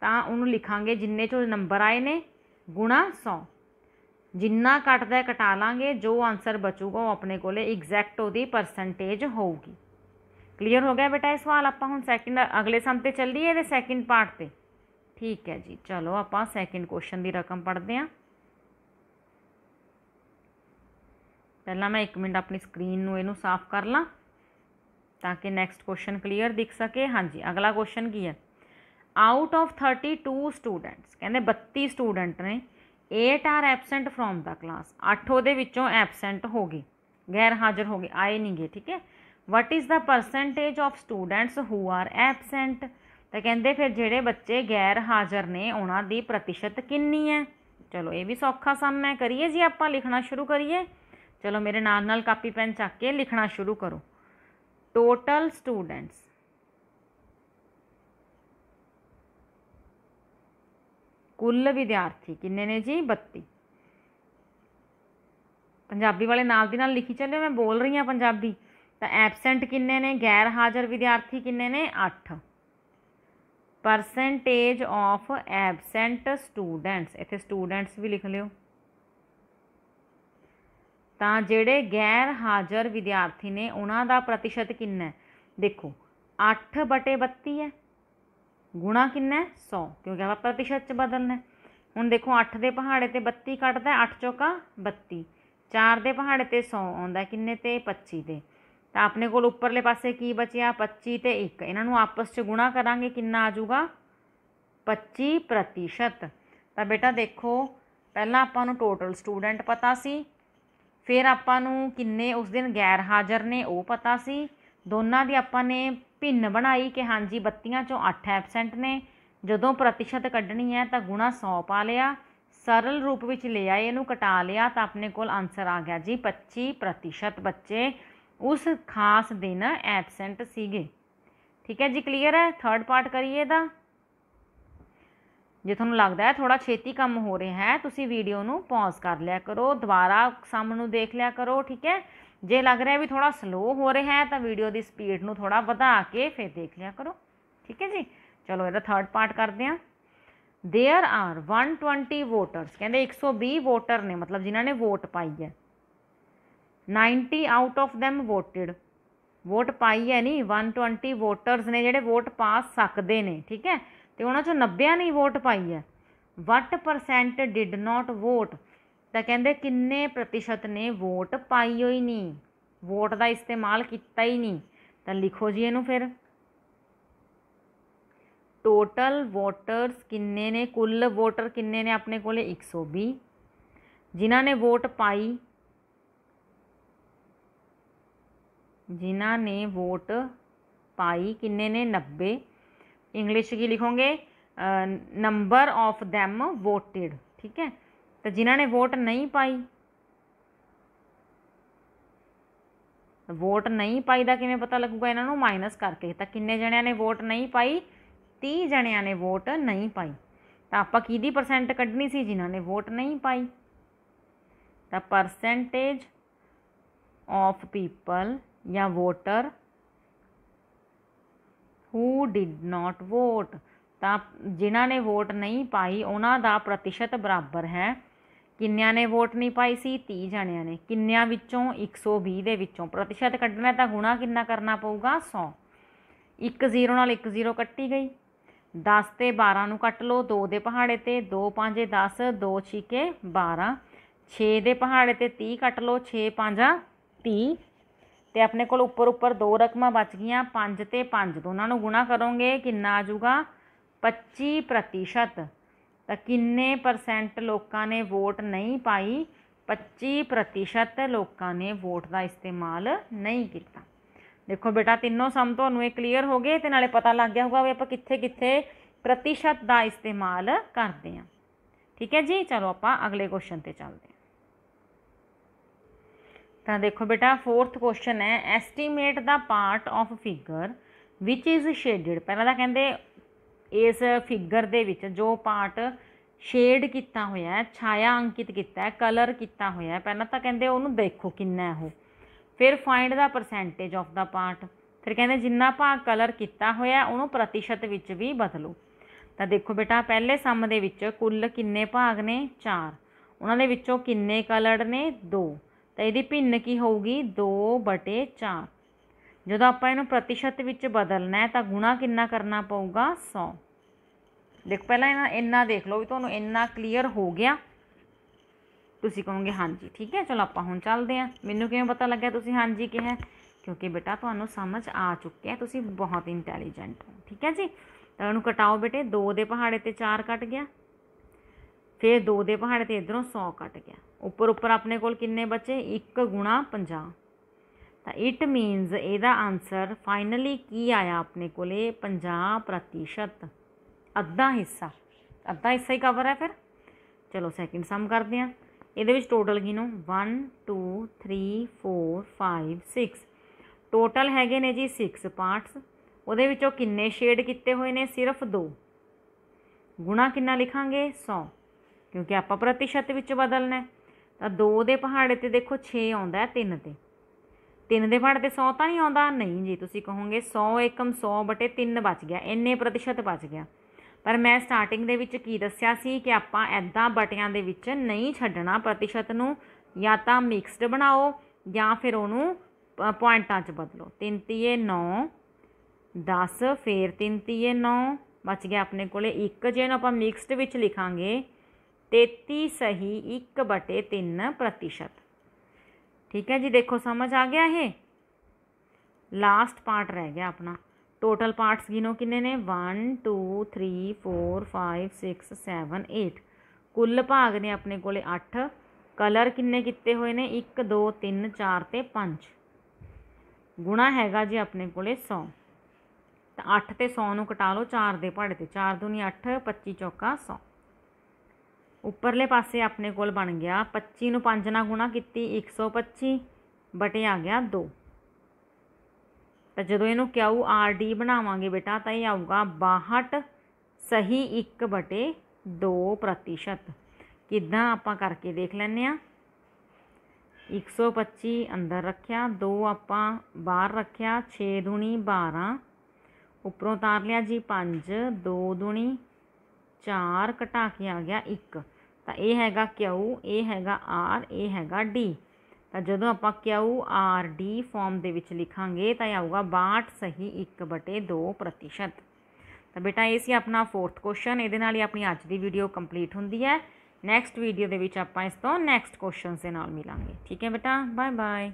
Speaker 1: ਤਾਂ ਉਹਨੂੰ ਲਿਖਾਂਗੇ ਜਿੰਨੇ ਚੋਂ ਨੰਬਰ ਆਏ ਨੇ ਗੁਣਾ 100 ਜਿੰਨਾ ਕੱਟਦਾ ਕਟਾ ਲਾਂਗੇ ਜੋ ਆਨਸਰ ਬਚੂਗਾ ਉਹ ਆਪਣੇ ਕੋਲੇ ਐਗਜ਼ੈਕਟ ਉਹਦੀ ਪਰਸੈਂਟੇਜ ਹੋਊਗੀ ਕਲੀਅਰ ਹੋ ਗਿਆ ਬੇਟਾ ਇਹ ਸਵਾਲ ਆਪਾਂ ਹੁਣ ਸੈਕਿੰਡ ਅਗਲੇ ਸਮ ਤੇ ਚੱਲੀਏ ਇਹਦੇ ਸੈਕਿੰਡ ਪਾਰਟ ਤੇ ਠੀਕ ਹੈ ਜੀ ਚਲੋ ਆਪਾਂ ਸੈਕਿੰਡ ਕੁਐਸਚਨ ਦੀ ਰਕਮ ਪੜ੍ਹਦੇ ਹਾਂ ਪਹਿਲਾਂ ਮੈਂ 1 ਮਿੰਟ ਆਪਣੀ ਸਕਰੀਨ ਨੂੰ ਇਹਨੂੰ ਸਾਫ਼ ਕਰ ਲਾਂ ਤਾਂ ਕਿ ਨੈਕਸਟ ਕੁਐਸਚਨ ਕਲੀਅਰ ਦਿਖ ਸਕੇ ਹਾਂਜੀ ਅਗਲਾ ਕੁਐਸਚਨ ਕੀ ਹੈ ਆਊਟ ਆਫ 32 ਸਟੂਡੈਂਟਸ ਕਹਿੰਦੇ 32 ਸਟੂਡੈਂਟ ਨੇ 8 are absent from the class 8 ਉਹਦੇ ਵਿੱਚੋਂ ਐਬਸੈਂਟ ਹੋ ਗਏ ਗੈਰ ਹਾਜ਼ਰ ਹੋ ਗਏ ਆਏ ਨਹੀਂ ਗਏ ਠੀਕ ਹੈ what is the percentage of students who are absent ਤਾਂ ਕਹਿੰਦੇ ਫਿਰ ਜਿਹੜੇ ਬੱਚੇ ਗੈਰ ਹਾਜ਼ਰ ਨੇ ਉਹਨਾਂ ਦੀ ਪ੍ਰਤੀਸ਼ਤ ਕਿੰਨੀ ਹੈ ਚਲੋ ਇਹ ਵੀ ਸੌਖਾ ਸਮ ਮੈਂ ਕਰੀਏ ਜੀ ਆਪਾਂ ਲਿਖਣਾ ਸ਼ੁਰੂ ਕਰੀਏ ਚਲੋ ਮੇਰੇ ਨਾਲ ਨਾਲ ਕਾਪੀ ਪੈਨ ਚੱਕ ਕੇ ਲਿਖਣਾ ਸ਼ੁਰੂ ਕਰੋ ਟੋਟਲ ਸਟੂਡੈਂਟਸ ਕੁੱਲ ਵਿਦਿਆਰਥੀ ਕਿੰਨੇ ਨੇ ਜੀ 32 ਪੰਜਾਬੀ ਵਾਲੇ ਨਾਲ ਦੀ ਨਾਲ ਲਿਖੀ ਚੱਲੇ ਮੈਂ ਬੋਲ ਰਹੀ ਹਾਂ ਪੰਜਾਬੀ ਤਾਂ ਐਬਸੈਂਟ ਕਿੰਨੇ ਨੇ ਗੈਰ ਹਾਜ਼ਰ ਵਿਦਿਆਰਥੀ ਕਿੰਨੇ ਨੇ 8 ਪਰਸੈਂਟੇਜ ਆਫ ਐਬਸੈਂਟ ਸਟੂਡੈਂਟਸ ਇੱਥੇ ਸਟੂਡੈਂਟਸ ਵੀ ਲਿਖ ਲਿਓ ਤਾਂ ਜਿਹੜੇ ਗੈਰ ਹਾਜ਼ਰ ਵਿਦਿਆਰਥੀ ਨੇ ਉਹਨਾਂ ਦਾ ਪ੍ਰਤੀਸ਼ਤ ਕਿੰਨਾ ਹੈ ਦੇਖੋ 8 32 ਹੈ ਗੁਣਾ ਕਿੰਨਾ 100 ਕਿਉਂਕਿ ਆਪਾਂ ਪ੍ਰਤੀਸ਼ਤ ਚ ਬਦਲਣਾ ਹੁਣ ਦੇਖੋ 8 ਦੇ ਪਹਾੜੇ ਤੇ 32 ਕੱਟਦਾ 8 ਚੌਕਾ 32 4 ਦੇ ਪਹਾੜੇ ਤੇ 100 ਆਉਂਦਾ ਕਿੰਨੇ ਤੇ 25 ਤੇ ਤਾਂ ਆਪਣੇ ਕੋਲ ਉੱਪਰਲੇ ਪਾਸੇ ਕੀ ਬਚਿਆ 25 ਤੇ 1 ਇਹਨਾਂ ਨੂੰ ਆਪਸ ਚ ਗੁਣਾ ਕਰਾਂਗੇ ਕਿੰਨਾ ਆ ਜਾਊਗਾ 25% ਤਾਂ ਬੇਟਾ ਦੇਖੋ ਪਹਿਲਾਂ ਆਪਾਂ ਨੂੰ ਟੋਟਲ ਸਟੂਡੈਂਟ ਪਤਾ ਸੀ ਫਿਰ ਆਪਾਂ ਨੂੰ ਕਿੰਨੇ ਉਸ ਦਿਨ ਗੈਰ ਹਾਜ਼ਰ ਨੇ ਉਹ ਪਤਾ ਸੀ ਦੋਨਾਂ ਦੀ ਆਪਾਂ ਨੇ ਭਿੰਨ ਬਣਾਈ ਕਿ ਹਾਂਜੀ ਬੱਤੀਆਂ ਚੋਂ 8 ਐਬਸੈਂਟ ਨੇ ਜਦੋਂ ਪ੍ਰਤੀਸ਼ਤ ਕੱਢਣੀ ਹੈ ਤਾਂ ਗੁਣਾ 100 ਪਾ ਲਿਆ ਸਰਲ ਰੂਪ ਵਿੱਚ ਲੈ ਆਏ ਇਹਨੂੰ ਕਟਾ ਲਿਆ ਤਾਂ ਆਪਣੇ ਕੋਲ ਆਨਸਰ ਆ ਗਿਆ ਜੀ 25% ਬੱਚੇ ਉਸ ਖਾਸ ਦਿਨ ਐਬਸੈਂਟ ਸੀਗੇ ਠੀਕ ਹੈ ਜੀ ਕਲੀਅਰ ਹੈ ਥਰਡ ਪਾਰਟ ਕਰੀਏ ਦਾ ਜੇ ਤੁਹਾਨੂੰ ਲੱਗਦਾ ਹੈ ਥੋੜਾ ਛੇਤੀ ਕੰਮ ਹੋ ਰਿਹਾ ਹੈ ਤੁਸੀਂ ਵੀਡੀਓ ਨੂੰ ਪੌਜ਼ ਕਰ ਲਿਆ ਕਰੋ ਦੁਬਾਰਾ ਸਾਹਮਣੇ ਨੂੰ ਦੇਖ ਲਿਆ ਕਰੋ ਠੀਕ ਹੈ ਜੇ ਲੱਗ ਰਿਹਾ ਵੀ ਥੋੜਾ ਸਲੋ ਹੋ ਰਿਹਾ ਹੈ ਤਾਂ ਵੀਡੀਓ ਦੀ ਸਪੀਡ ਨੂੰ ਥੋੜਾ ਵਧਾ ਕੇ ਫਿਰ ਦੇਖ ਲਿਆ ਕਰੋ ਠੀਕ ਹੈ ਜੀ ਚਲੋ ਇਹਦਾ ਥਰਡ ਪਾਰਟ ਕਰਦੇ ਹਾਂ देयर आर 120 ਵੋਟਰਸ ਕਹਿੰਦੇ 120 ਵੋਟਰ ਨੇ ਮਤਲਬ ਜਿਨ੍ਹਾਂ ਨੇ ਵੋਟ ਪਾਈ ਹੈ 90 out of them voted vote ਪਾਈ ਹੈ ਨਹੀਂ 120 ਵੋਟਰਸ ਨੇ ਜਿਹੜੇ ਵੋਟ ਪਾ ਸਕਦੇ ਨੇ ਠੀਕ ਹੈ ਤੇ ਉਹਨਾਂ ਚੋਂ 90 ਨੇ ਵੋਟ ਪਾਈ ਹੈ what percent did not vote ਤਾਂ ਕਹਿੰਦੇ ਕਿੰਨੇ ਪ੍ਰਤੀਸ਼ਤ ਨੇ ਵੋਟ ਪਾਈ ਹੋਈ ਨਹੀਂ ਵੋਟ ਦਾ ਇਸਤੇਮਾਲ ਕੀਤਾ ਹੀ ਨਹੀਂ ਤਾਂ ਲਿਖੋ ਜੀ ਇਹਨੂੰ ਫਿਰ ਟੋਟਲ ਵੋਟਰਸ ਕਿੰਨੇ ਨੇ ਕੁੱਲ ਵੋਟਰ ਕਿੰਨੇ ਨੇ ਆਪਣੇ ਕੋਲੇ 120 ਜਿਨ੍ਹਾਂ ਨੇ ਵੋਟ ਪਾਈ ਜਿਨ੍ਹਾਂ ने वोट पाई किन्ने ने नब्बे इंग्लिश की लिखोगे नंबर ऑफ दैम वोटेड ठीक है ਤੇ ਜਿਨ੍ਹਾਂ ਨੇ ਵੋਟ ਨਹੀਂ ਪਾਈ ਵੋਟ ਨਹੀਂ ਪਾਈ ਦਾ ਕਿਵੇਂ ਪਤਾ ਲੱਗੂਗਾ ਇਹਨਾਂ ਨੂੰ ਮਾਈਨਸ ਕਰਕੇ ਤਾਂ ਕਿੰਨੇ ਜਣਿਆਂ ਨੇ ਵੋਟ ਨਹੀਂ ਪਾਈ 30 ਜਣਿਆਂ ਨੇ ਵੋਟ ਨਹੀਂ ਪਾਈ ਤਾਂ ਆਪਾਂ ਕਿਹਦੀ ਪਰਸੈਂਟ ਕੱਢਣੀ ਸੀ ਜਿਨ੍ਹਾਂ ਨੇ ਵੋਟ ਨਹੀਂ ਪਾਈ ਤਾਂ ਪਰਸੈਂਟੇਜ ਆਫ ਪੀਪਲ ਜਾਂ voter who did not vote ਤਾਂ ਜਿਨ੍ਹਾਂ ਨੇ ਵੋਟ ਨਹੀਂ ਪਾਈ ਉਹਨਾਂ ਦਾ ਪ੍ਰਤੀਸ਼ਤ ਬਰਾਬਰ ਹੈ ਕਿੰਨਿਆਂ ਨੇ ਵੋਟ ਨਹੀਂ ਪਾਈ ਸੀ 30 ਜਣਿਆਂ ਨੇ ਕਿੰਨਿਆਂ ਵਿੱਚੋਂ 120 ਦੇ ਵਿੱਚੋਂ ਪ੍ਰਤੀਸ਼ਤ ਕੱਢਣਾ ਤਾਂ ਗੁਣਾ ਕਿੰਨਾ ਕਰਨਾ ਪਊਗਾ 100 ਇੱਕ ਜ਼ੀਰੋ ਨਾਲ ਇੱਕ ਜ਼ੀਰੋ ਕੱਟੀ ਗਈ 10 ਤੇ 12 ਨੂੰ ਕੱਟ ਲਓ 2 ਦੇ ਪਹਾੜੇ ਤੇ 2 5 10 2 6 12 6 ਦੇ ਪਹਾੜੇ ਤੇ 30 ਕੱਟ ਲਓ 6 5 30 ਤੇ ਆਪਣੇ ਕੋਲ ਉੱਪਰ ਉੱਪਰ ਦੋ ਰਕਮਾਂ ਬਚ ਗਈਆਂ 5 ਤੇ 5 ਦੋਨਾਂ ਨੂੰ ਗੁਣਾ ਕਰੋਗੇ ਕਿੰਨਾ ਆ ਜਾਊਗਾ 25% ਤਾਂ ਕਿੰਨੇ ਪਰਸੈਂਟ ਲੋਕਾਂ ਨੇ ਵੋਟ ਨਹੀਂ ਪਾਈ 25% ਲੋਕਾਂ ਨੇ ਵੋਟ ਦਾ ਇਸਤੇਮਾਲ ਨਹੀਂ ਕੀਤਾ ਦੇਖੋ ਬੇਟਾ ਤਿੰਨੋਂ ਸਮ ਤੁਹਾਨੂੰ ਇਹ ਕਲੀਅਰ ਹੋ ਗਏ ਤੇ ਨਾਲੇ ਪਤਾ ਲੱਗ ਗਿਆ ਹੋਊਗਾ ਵੀ ਆਪਾਂ ਕਿੱਥੇ ਕਿੱਥੇ ਪ੍ਰਤੀਸ਼ਤ ਦਾ ਇਸਤੇਮਾਲ ਕਰਦੇ ਆ ਠੀਕ ਹੈ ਜੀ ਚਲੋ ਆਪਾਂ ਅਗਲੇ ਕੁਐਸਚਨ ਤੇ ਚੱਲਦੇ ਆ ਤਾਂ ਦੇਖੋ ਬੇਟਾ ਫੋਰਥ ਕੁਐਸਚਨ ਹੈ estimate the part of figure which is shaded ਪਹਿਲਾਂ ਤਾਂ ਕਹਿੰਦੇ ਇਸ ਫਿਗਰ ਦੇ ਵਿੱਚ ਜੋ ਪਾਰਟ ਸ਼ੇਡ ਕੀਤਾ ਹੋਇਆ ਹੈ ਛਾਇਆ ਅੰਕਿਤ ਕੀਤਾ ਹੈ ਕਲਰ ਕੀਤਾ ਹੋਇਆ ਹੈ ਪਹਿਲਾਂ ਤਾਂ ਕਹਿੰਦੇ ਉਹਨੂੰ ਦੇਖੋ ਕਿੰਨਾ ਹੈ ਉਹ ਫਿਰ find the percentage of the part ਫਿਰ ਕਹਿੰਦੇ ਜਿੰਨਾ ਭਾਗ ਕਲਰ ਕੀਤਾ ਹੋਇਆ ਉਹਨੂੰ ਪ੍ਰਤੀਸ਼ਤ ਵਿੱਚ ਵੀ ਬਦਲੋ ਤਾਂ ਦੇਖੋ ਬੇਟਾ ਪਹਿਲੇ ਸਮ ਦੇ ਵਿੱਚ ਕੁੱਲ ਕਿੰਨੇ ਭਾਗ ਨੇ 4 ਉਹਨਾਂ ਦੇ ਵਿੱਚੋਂ ਕਿੰਨੇ ਕਲਰਡ ਨੇ 2 ਤਾਂ ਇਹਦੀ ਭਿੰਨ ਕੀ ਹੋਊਗੀ 2 4 ਜਦੋਂ ਆਪਾਂ ਇਹਨੂੰ ਪ੍ਰਤੀਸ਼ਤ ਵਿੱਚ ਬਦਲਣਾ ਹੈ ਤਾਂ ਗੁਣਾ ਕਿੰਨਾ ਕਰਨਾ ਪਊਗਾ 100 ਦੇਖ ਪਹਿਲਾਂ ਇਹਨਾਂ ਇੰਨਾ ਦੇਖ ਲਓ ਵੀ ਤੁਹਾਨੂੰ ਇੰਨਾ ਕਲੀਅਰ ਹੋ ਗਿਆ ਤੁਸੀਂ ਕਹੋਗੇ ਹਾਂਜੀ ਠੀਕ ਹੈ ਚਲੋ ਆਪਾਂ ਹੁਣ ਚੱਲਦੇ ਹਾਂ ਮੈਨੂੰ ਕਿਵੇਂ ਪਤਾ ਲੱਗਿਆ ਤੁਸੀਂ ਹਾਂਜੀ ਕਿਹਾ ਕਿਉਂਕਿ ਬੇਟਾ ਤੁਹਾਨੂੰ ਸਮਝ ਆ ਚੁੱਕਿਆ ਤੁਸੀਂ ਬਹੁਤ ਇੰਟੈਲੀਜੈਂਟ ਹੋ ਠੀਕ ਹੈ ਜੀ ਤਾਂ ਇਹਨੂੰ ਕਟਾਓ ਬੇਟੇ 2 ਦੇ ਪਹਾੜੇ ਤੇ 4 ਕੱਟ ਗਿਆ ਫਿਰ 2 ਦੇ ਪਹਾੜੇ ਤੇ ਇਧਰੋਂ 100 ਕੱਟ ਗਿਆ ਉੱਪਰ ਉੱਪਰ ਆਪਣੇ ਕੋਲ ਕਿੰਨੇ ਬਚੇ 1 50 ਤਾਂ ਇਟ ਮੀਨਸ ਇਹਦਾ ਆਨਸਰ ਫਾਈਨਲੀ ਕੀ ਆਇਆ ਆਪਣੇ ਕੋਲੇ 50% ਅੱਧਾ ਹਿੱਸਾ ਅੱਧਾ ਹਿੱਸਾ ਹੀ ਕਵਰ ਹੈ ਫਿਰ ਚਲੋ ਸੈਕਿੰਡ ਸਮ ਕਰਦੇ ਹਾਂ ਇਹਦੇ ਵਿੱਚ ਟੋਟਲ ਕਿਨੋ 1 2 3 4 5 6 ਟੋਟਲ ਹੈਗੇ ਨੇ ਜੀ 6 ਪਾਰਟਸ ਉਹਦੇ ਵਿੱਚੋਂ ਕਿੰਨੇ ਸ਼ੇਡ ਕੀਤੇ ਹੋਏ ਨੇ ਸਿਰਫ 2 ਗੁਣਾ ਕਿੰਨਾ ਲਿਖਾਂਗੇ 100 ਕਿਉਂਕਿ ਆਪਾਂ ਪ੍ਰਤੀਸ਼ਤ ਵਿੱਚ ਬਦਲਣਾ ਹੈ ਤਾਂ 2 ਦੇ ਪਹਾੜੇ ਤੇ ਦੇਖੋ 6 ਆਉਂਦਾ ਹੈ 3 ਤੇ ਤਿੰਨ ਦੇ ਫੜ ਤੇ 100 ਤਾਂ ਨਹੀਂ ਆਉਂਦਾ ਨਹੀਂ ਜੀ ਤੁਸੀਂ ਕਹੋਗੇ 100 ਏਕਮ 100 ਬਟੇ 3 ਬਚ ਗਿਆ ਇੰਨੇ ਪ੍ਰਤੀਸ਼ਤ ਬਚ ਗਿਆ ਪਰ ਮੈਂ ਸਟਾਰਟਿੰਗ ਦੇ ਵਿੱਚ ਕੀ ਦੱਸਿਆ ਸੀ ਕਿ ਆਪਾਂ ਐਦਾਂ ਬਟਿਆਂ ਦੇ ਵਿੱਚ ਨਹੀਂ ਛੱਡਣਾ ਪ੍ਰਤੀਸ਼ਤ ਨੂੰ ਜਾਂ ਤਾਂ ਮਿਕਸਡ ਬਣਾਓ ਜਾਂ ਫਿਰ ਉਹਨੂੰ ਪੁਆਇੰਟਾਂ 'ਚ ਬਦਲੋ 3 3 9 10 ਫੇਰ 3 3 9 ਬਚ ਗਿਆ ਆਪਣੇ ਕੋਲੇ 1 ਜੇ ਨੂੰ ਆਪਾਂ ਮਿਕਸਡ ਵਿੱਚ ਲਿਖਾਂਗੇ 33 ਸਹੀ 1 ਬਟੇ 3 ਪ੍ਰਤੀਸ਼ਤ ਠੀਕ ਹੈ ਜੀ ਦੇਖੋ ਸਮਝ ਆ ਗਿਆ ਇਹ ਲਾਸਟ ਪਾਰਟ ਰਹਿ ਗਿਆ ਆਪਣਾ ਟੋਟਲ ਪਾਰਟਸ ਗਿਨੋ ਕਿੰਨੇ ਨੇ 1 2 3 4 5 6 7 8 ਕੁੱਲ ਭਾਗ ਨੇ ਆਪਣੇ ਕੋਲੇ 8 ਕਲਰ ਕਿੰਨੇ ਕੀਤੇ ਹੋਏ ਨੇ 1 2 3 4 ਤੇ 5 ਗੁਣਾ ਹੈਗਾ ਜੀ ਆਪਣੇ ਕੋਲੇ 100 ਤਾਂ 8 ਤੇ 100 ਨੂੰ ਕਟਾ ਲਓ 4 ਦੇ ਭਾੜੇ ਤੇ 4 2 8 25 ਚੌਕਾ 100 ਉੱਪਰਲੇ ਪਾਸੇ ਆਪਣੇ ਕੋਲ ਬਣ ਗਿਆ 25 ਨੂੰ 5 ਨਾਲ ਗੁਣਾ ਕੀਤੀ 125 ਬਟੇ ਆ ਗਿਆ 2 ਤਾਂ ਜਦੋਂ ਇਹਨੂੰ ਕਿਉ ਆਰ ਡੀ ਬਣਾਵਾਂਗੇ ਬੇਟਾ ਤਾਂ ਇਹ ਆਊਗਾ 62 ਸਹੀ 1 ਬਟੇ 2% ਕਿਦਾਂ ਆਪਾਂ ਕਰਕੇ ਦੇਖ ਲੈਨੇ ਆ 125 ਅੰਦਰ ਰੱਖਿਆ 2 ਆਪਾਂ ਬਾਹਰ ਰੱਖਿਆ 6 ਦੁਣੀ 12 ਉੱਪਰੋਂ ਉਤਾਰ ਲਿਆ ਜੀ 5 2 ਦੁਣੀ 4 ਘਟਾ ਕੇ ਆ ਗਿਆ 1 ਤਾਂ ਇਹ ਹੈਗਾ Q ਇਹ ਹੈਗਾ ਆਰ ਇਹ ਹੈਗਾ ਡੀ ਤਾਂ ਜਦੋਂ ਆਪਾਂ Q ਆਰ ਡੀ ਫਾਰਮ ਦੇ ਵਿੱਚ ਲਿਖਾਂਗੇ ਤਾਂ ਇਹ ਆਊਗਾ 62 ਸਹੀ 1/2% ਤਾਂ ਬੇਟਾ ਇਹ ਸੀ ਆਪਣਾ ਫੋਰਥ ਕੁਐਸਚਨ ਇਹਦੇ ਨਾਲ ਹੀ ਆਪਣੀ ਅੱਜ ਦੀ ਵੀਡੀਓ ਕੰਪਲੀਟ ਹੁੰਦੀ ਹੈ ਨੈਕਸਟ ਵੀਡੀਓ ਦੇ ਵਿੱਚ ਆਪਾਂ ਇਸ ਤੋਂ ਨੈਕਸਟ ਕੁਐਸਚਨਸ ਦੇ ਨਾਲ ਮਿਲਾਂਗੇ ਠੀਕ ਹੈ ਬੇਟਾ ਬਾਏ ਬਾਏ